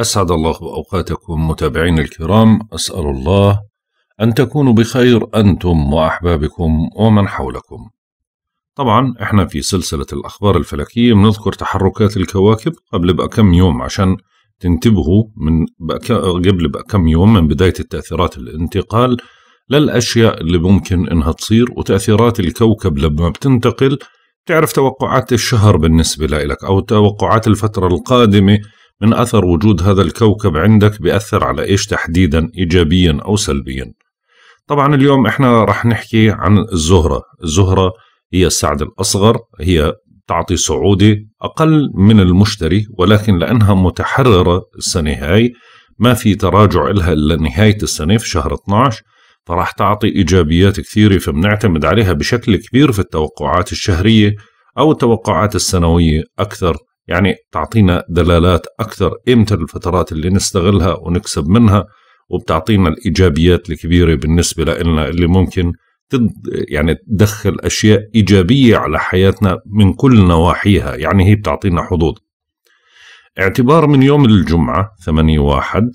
أسعد الله أوقاتكم متابعين الكرام أسأل الله أن تكونوا بخير أنتم وأحبابكم ومن حولكم طبعا احنا في سلسلة الأخبار الفلكية بنذكر تحركات الكواكب قبل بقى كم يوم عشان تنتبهوا من بقى قبل بقى كم يوم من بداية التأثيرات الانتقال للأشياء اللي ممكن إنها تصير وتأثيرات الكوكب لما بتنتقل تعرف توقعات الشهر بالنسبة لك أو توقعات الفترة القادمة من أثر وجود هذا الكوكب عندك بيأثر على إيش تحديدا إيجابيا أو سلبيا طبعا اليوم إحنا رح نحكي عن الزهرة الزهرة هي السعد الأصغر هي تعطي صعودة أقل من المشتري ولكن لأنها متحررة السنة هاي ما في تراجع إلها إلا نهاية السنة في شهر 12 فراح تعطي إيجابيات كثيرة فبنعتمد عليها بشكل كبير في التوقعات الشهرية أو التوقعات السنوية أكثر يعني تعطينا دلالات أكثر إمتى الفترات اللي نستغلها ونكسب منها وبتعطينا الإيجابيات الكبيرة بالنسبة لنا اللي ممكن تد يعني تدخل أشياء إيجابية على حياتنا من كل نواحيها يعني هي بتعطينا حظوظ اعتبار من يوم الجمعة 8 واحد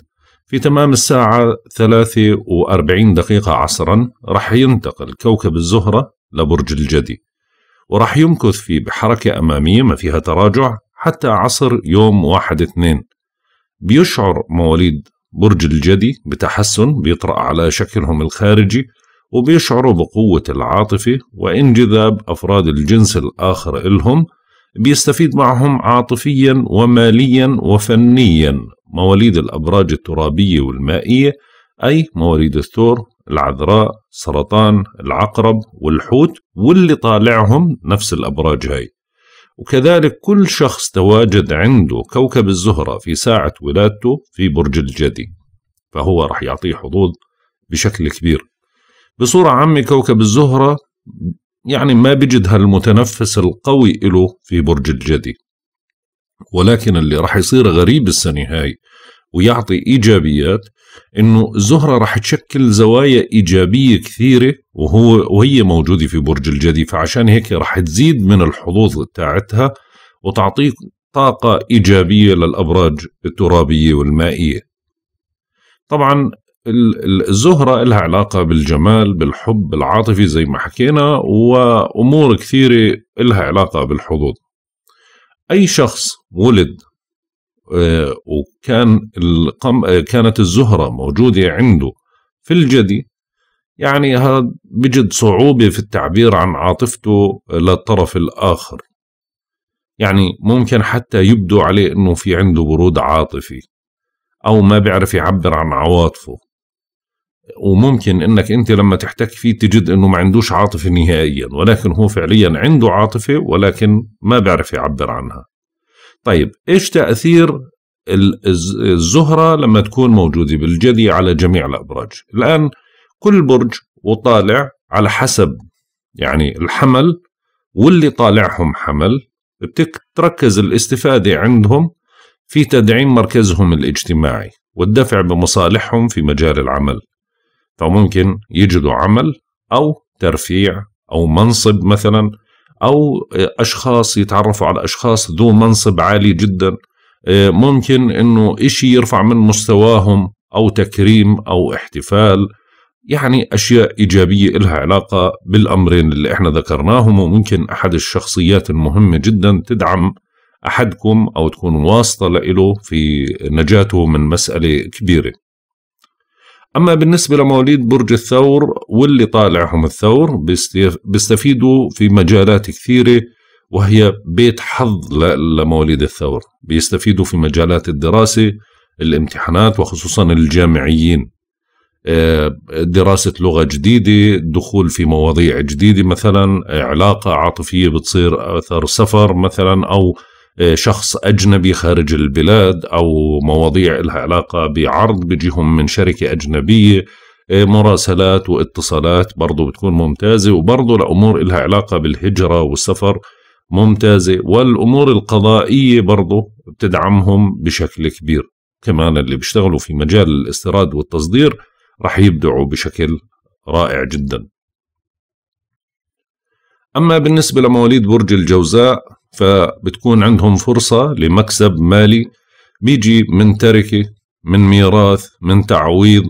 في تمام الساعة ثلاثة وأربعين دقيقة عصرا رح ينتقل كوكب الزهرة لبرج الجدي ورح يمكث فيه بحركة أمامية ما فيها تراجع حتى عصر يوم واحد اثنين بيشعر مواليد برج الجدي بتحسن بيطرأ على شكلهم الخارجي وبيشعروا بقوة العاطفة وانجذاب أفراد الجنس الآخر إلهم بيستفيد معهم عاطفيا وماليا وفنيا مواليد الأبراج الترابية والمائية أي مواليد الثور العذراء سرطان العقرب والحوت واللي طالعهم نفس الأبراج هاي وكذلك كل شخص تواجد عنده كوكب الزهرة في ساعة ولادته في برج الجدي فهو رح يعطيه حظوظ بشكل كبير بصورة عامة كوكب الزهرة يعني ما بيجد هالمتنفس القوي له في برج الجدي ولكن اللي رح يصير غريب السنة هاي ويعطي إيجابيات انه الزهره راح تشكل زوايا ايجابيه كثيره وهو وهي موجوده في برج الجدي فعشان هيك راح تزيد من الحظوظ تاعتها وتعطيك طاقه ايجابيه للابراج الترابيه والمائيه. طبعا الزهرة لها علاقة بالجمال بالحب العاطفي زي ما حكينا وأمور كثيرة لها علاقة بالحظوظ أي شخص ولد آه، وكان القم آه، كانت الزهرة موجودة عنده في الجدي يعني هذا بجد صعوبة في التعبير عن عاطفته للطرف الآخر يعني ممكن حتى يبدو عليه أنه في عنده برود عاطفي أو ما بيعرف يعبر عن عواطفه وممكن انك انت لما تحتك فيه تجد انه ما عندوش عاطفه نهائيا ولكن هو فعليا عنده عاطفه ولكن ما بيعرف يعبر عنها طيب ايش تاثير الزهره لما تكون موجوده بالجدي على جميع الابراج الان كل برج وطالع على حسب يعني الحمل واللي طالعهم حمل بتركز الاستفاده عندهم في تدعيم مركزهم الاجتماعي والدفع بمصالحهم في مجال العمل فممكن يجدوا عمل او ترفيع او منصب مثلا او آه، اشخاص يتعرفوا على اشخاص ذو منصب عالي جدا آه، ممكن انه اشي يرفع من مستواهم او تكريم او احتفال يعني اشياء ايجابيه إلها علاقه بالامرين اللي احنا ذكرناهم وممكن احد الشخصيات المهمه جدا تدعم احدكم او تكون واسطه له في نجاته من مساله كبيره أما بالنسبة لمواليد برج الثور واللي طالعهم الثور بيستفيدوا في مجالات كثيرة وهي بيت حظ لمواليد الثور بيستفيدوا في مجالات الدراسة الامتحانات وخصوصا الجامعيين آه، دراسة لغة جديدة دخول في مواضيع جديدة مثلا علاقة عاطفية بتصير أثر سفر مثلا أو شخص أجنبي خارج البلاد أو مواضيع لها علاقة بعرض بيجيهم من شركة أجنبية آه، مراسلات واتصالات برضو بتكون ممتازة وبرضو لأمور لها علاقة بالهجرة والسفر ممتازة والأمور القضائية برضو بتدعمهم بشكل كبير كمان اللي بيشتغلوا في مجال الاستيراد والتصدير رح يبدعوا بشكل رائع جدا أما بالنسبة لمواليد برج الجوزاء فبتكون عندهم فرصة لمكسب مالي بيجي من تركة من ميراث من تعويض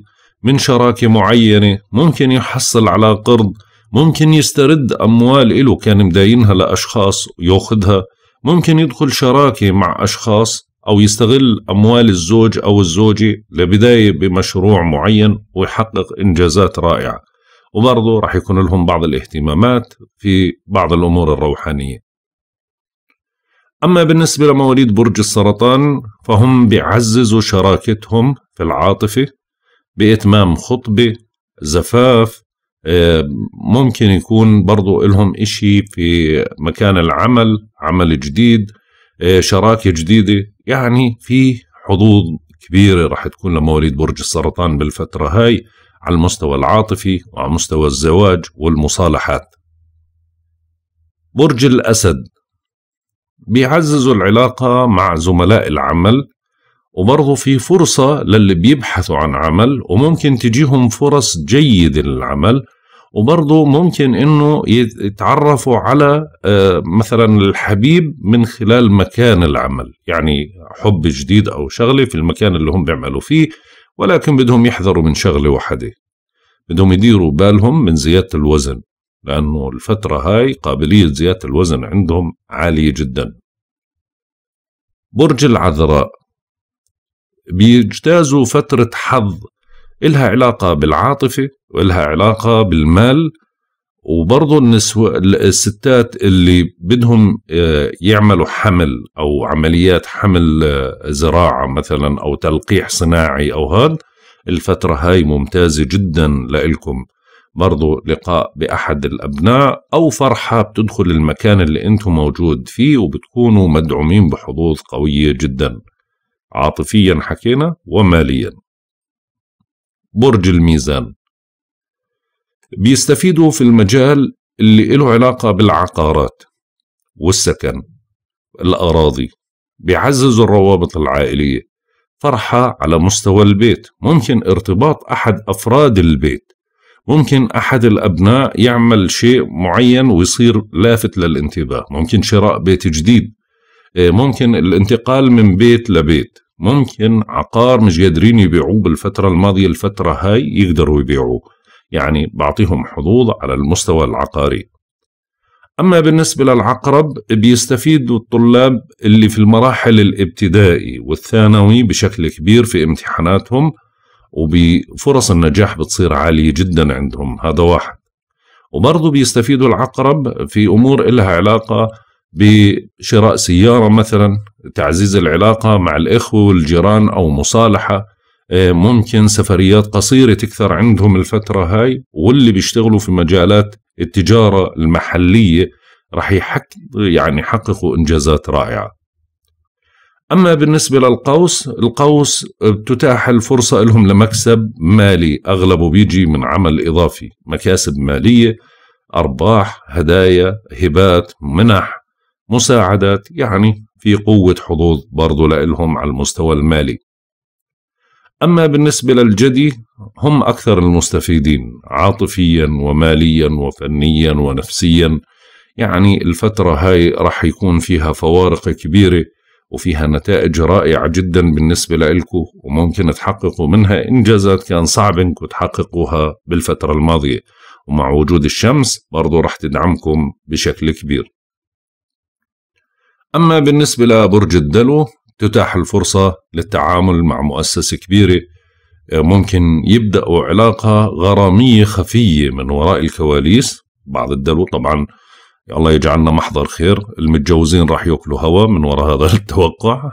من شراكة معينة ممكن يحصل على قرض ممكن يسترد أموال إله كان مداينها لأشخاص يأخذها ممكن يدخل شراكة مع أشخاص أو يستغل أموال الزوج أو الزوجة لبداية بمشروع معين ويحقق إنجازات رائعة وبرضه راح يكون لهم بعض الاهتمامات في بعض الأمور الروحانية أما بالنسبة لمواليد برج السرطان فهم بيعززوا شراكتهم في العاطفة بإتمام خطبة زفاف آه، ممكن يكون برضو إلهم إشي في مكان العمل عمل جديد آه، شراكة جديدة يعني في حظوظ كبيرة راح تكون لمواليد برج السرطان بالفترة هاي على المستوى العاطفي وعلى مستوى الزواج والمصالحات برج الأسد بيعززوا العلاقة مع زملاء العمل وبرضه في فرصة للي بيبحثوا عن عمل وممكن تجيهم فرص جيدة للعمل وبرضه ممكن انه يتعرفوا على آه، مثلا الحبيب من خلال مكان العمل يعني حب جديد او شغله في المكان اللي هم بيعملوا فيه ولكن بدهم يحذروا من شغله واحده بدهم يديروا بالهم من زياده الوزن لأنه الفترة هاي قابلية زيادة الوزن عندهم عالية جدا برج العذراء بيجتازوا فترة حظ إلها علاقة بالعاطفة وإلها علاقة بالمال وبرضه النسوة الستات اللي بدهم آه، يعملوا حمل أو عمليات حمل آه، زراعة مثلا أو تلقيح صناعي أو هذا الفترة هاي ممتازة جدا لإلكم برضو لقاء بأحد الأبناء أو فرحة بتدخل المكان اللي أنتم موجود فيه وبتكونوا مدعومين بحظوظ قوية جدا عاطفيا حكينا وماليا برج الميزان بيستفيدوا في المجال اللي له علاقة بالعقارات والسكن الأراضي بيعززوا الروابط العائلية فرحة على مستوى البيت ممكن ارتباط أحد أفراد البيت ممكن أحد الأبناء يعمل شيء معين ويصير لافت للانتباه ممكن شراء بيت جديد إيه، ممكن الانتقال من بيت لبيت ممكن عقار مش قادرين يبيعوه بالفترة الماضية الفترة هاي يقدروا يبيعوه يعني بعطيهم حظوظ على المستوى العقاري أما بالنسبة للعقرب بيستفيد الطلاب اللي في المراحل الابتدائي والثانوي بشكل كبير في امتحاناتهم وبفرص النجاح بتصير عالية جدا عندهم هذا واحد وبرضه بيستفيدوا العقرب في أمور إلها علاقة بشراء سيارة مثلا تعزيز العلاقة مع الإخوة والجيران أو مصالحة إيه، ممكن سفريات قصيرة تكثر عندهم الفترة هاي واللي بيشتغلوا في مجالات التجارة المحلية رح يحقق يعني يحققوا إنجازات رائعة أما بالنسبة للقوس القوس بتتاح الفرصة لهم لمكسب مالي أغلبه بيجي من عمل إضافي مكاسب مالية أرباح هدايا هبات منح مساعدات يعني في قوة حظوظ برضو لإلهم على المستوى المالي أما بالنسبة للجدي هم أكثر المستفيدين عاطفيا وماليا وفنيا ونفسيا يعني الفترة هاي رح يكون فيها فوارق كبيرة وفيها نتائج رائعة جدا بالنسبة لإلكو وممكن تحققوا منها إنجازات كان صعب إنكم تحققوها بالفترة الماضية ومع وجود الشمس برضو رح تدعمكم بشكل كبير أما بالنسبة لبرج الدلو تتاح الفرصة للتعامل مع مؤسسة كبيرة ممكن يبدأوا علاقة غرامية خفية من وراء الكواليس بعض الدلو طبعا الله يجعلنا محضر خير المتجوزين راح ياكلوا هوا من وراء هذا التوقع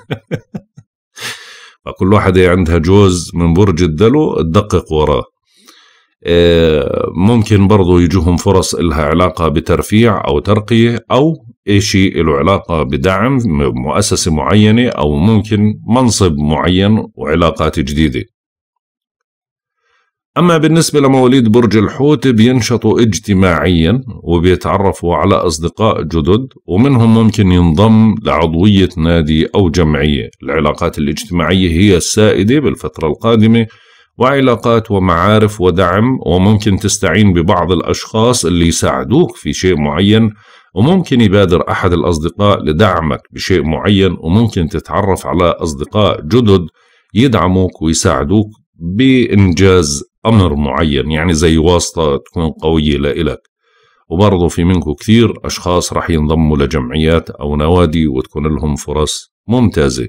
فكل واحدة عندها جوز من برج الدلو تدقق وراه آه، ممكن برضو يجوهم فرص إلها علاقة بترفيع أو ترقية أو أي شيء له علاقة بدعم مؤسسة معينة أو ممكن منصب معين وعلاقات جديدة أما بالنسبة لمواليد برج الحوت بينشطوا اجتماعيا وبيتعرفوا على أصدقاء جدد ومنهم ممكن ينضم لعضوية نادي أو جمعية العلاقات الاجتماعية هي السائدة بالفترة القادمة وعلاقات ومعارف ودعم وممكن تستعين ببعض الأشخاص اللي يساعدوك في شيء معين وممكن يبادر أحد الأصدقاء لدعمك بشيء معين وممكن تتعرف على أصدقاء جدد يدعموك ويساعدوك بإنجاز أمر معين يعني زي واسطة تكون قوية لإلك وبرضه في منكم كثير أشخاص رح ينضموا لجمعيات أو نوادي وتكون لهم فرص ممتازة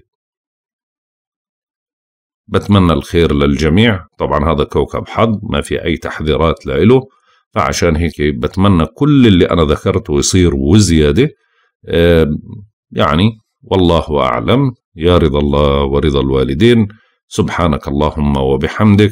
بتمنى الخير للجميع طبعا هذا كوكب حظ ما في أي تحذيرات لإله فعشان هيك بتمنى كل اللي أنا ذكرته يصير وزيادة يعني والله أعلم يا رضا الله ورضا الوالدين سبحانك اللهم وبحمدك